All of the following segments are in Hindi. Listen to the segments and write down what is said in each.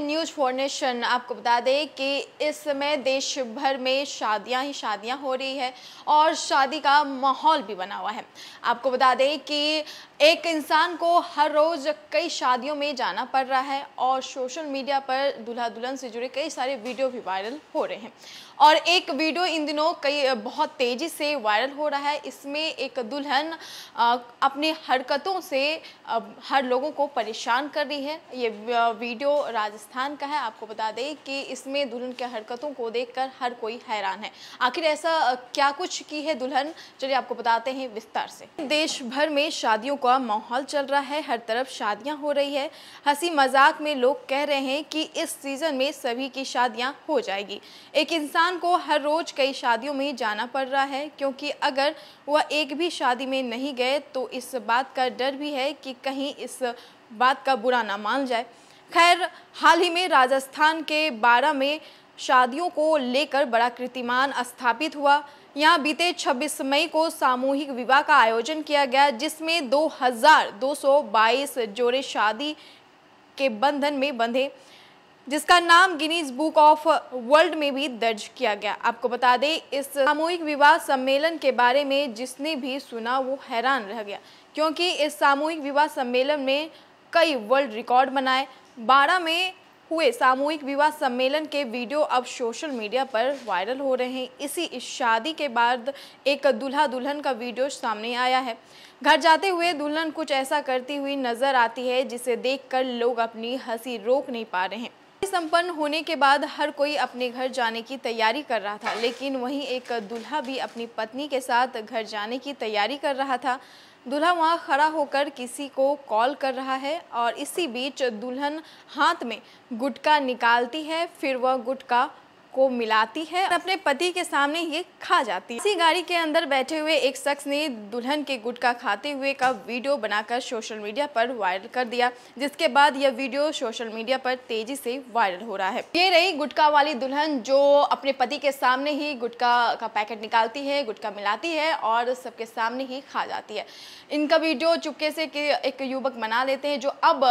न्यूज फॉर नेशन आपको बता दें कि इस समय देश भर में शादियां ही शादियां हो रही है और शादी का माहौल भी बना हुआ है आपको बता दें कि एक इंसान को हर रोज़ कई शादियों में जाना पड़ रहा है और सोशल मीडिया पर दूल्हा दुल्हन से जुड़े कई सारे वीडियो भी वायरल हो रहे हैं और एक वीडियो इन दिनों कई बहुत तेज़ी से वायरल हो रहा है इसमें एक दुल्हन अपनी हरकतों से हर लोगों को परेशान कर रही है ये वीडियो राजस्थान राजस्थान का है आपको बता दें कि इसमें दुल्हन की हरकतों को देखकर हर कोई हैरान है आखिर ऐसा क्या कुछ की है दुल्हन चलिए आपको बताते हैं विस्तार से देश भर में शादियों का माहौल चल रहा है हर तरफ शादियां हो रही है हंसी मजाक में लोग कह रहे हैं कि इस सीजन में सभी की शादियां हो जाएगी एक इंसान को हर रोज कई शादियों में जाना पड़ रहा है क्योंकि अगर वह एक भी शादी में नहीं गए तो इस बात का डर भी है कि कहीं इस बात का बुरा ना मान जाए खैर हाल ही में राजस्थान के बारह में शादियों को लेकर बड़ा कीर्तिमान स्थापित हुआ यहाँ बीते 26 मई को सामूहिक विवाह का आयोजन किया गया जिसमें 2,222 जोड़े शादी के बंधन में बंधे जिसका नाम गिनीज बुक ऑफ वर्ल्ड में भी दर्ज किया गया आपको बता दें इस सामूहिक विवाह सम्मेलन के बारे में जिसने भी सुना वो हैरान रह गया क्योंकि इस सामूहिक विवाह सम्मेलन में कई वर्ल्ड रिकॉर्ड बनाए 2012 में हुए सामूहिक विवाह सम्मेलन के वीडियो अब सोशल मीडिया पर वायरल हो रहे हैं इसी इस शादी के बाद एक दुल्हा दुल्हन का वीडियो सामने आया है घर जाते हुए दुल्हन कुछ ऐसा करती हुई नजर आती है जिसे देखकर लोग अपनी हंसी रोक नहीं पा रहे हैं संपन्न होने के बाद हर कोई अपने घर जाने की तैयारी कर रहा था लेकिन वहीं एक दुल्हा भी अपनी पत्नी के साथ घर जाने की तैयारी कर रहा था दुल्हा वहाँ खड़ा होकर किसी को कॉल कर रहा है और इसी बीच दुल्हन हाथ में गुटका निकालती है फिर वह गुटका को मिलाती है अपने पति के सामने ये खा जाती है इसी गाड़ी के अंदर बैठे हुए एक शख्स ने दुल्हन के गुटखा खाते हुए का वीडियो बनाकर सोशल मीडिया पर वायरल कर दिया जिसके बाद यह वीडियो सोशल मीडिया पर तेजी से वायरल हो रहा है ये रही गुटखा वाली दुल्हन जो अपने पति के सामने ही गुटका का पैकेट निकालती है गुटका मिलाती है और सबके सामने ही खा जाती है इनका वीडियो चुपके से एक युवक बना लेते हैं जो अब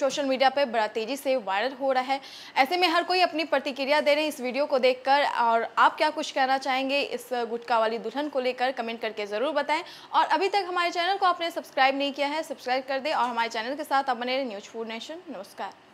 सोशल मीडिया पर बड़ा तेजी से वायरल हो रहा है ऐसे में हर कोई अपनी प्रतिक्रिया दे रहे हैं इस वीडियो को देखकर और आप क्या कुछ कहना चाहेंगे इस गुटका वाली दुल्हन को लेकर कमेंट करके ज़रूर बताएं और अभी तक हमारे चैनल को आपने सब्सक्राइब नहीं किया है सब्सक्राइब कर दें और हमारे चैनल के साथ आप बने रहें न्यूज फूड नेशन नमस्कार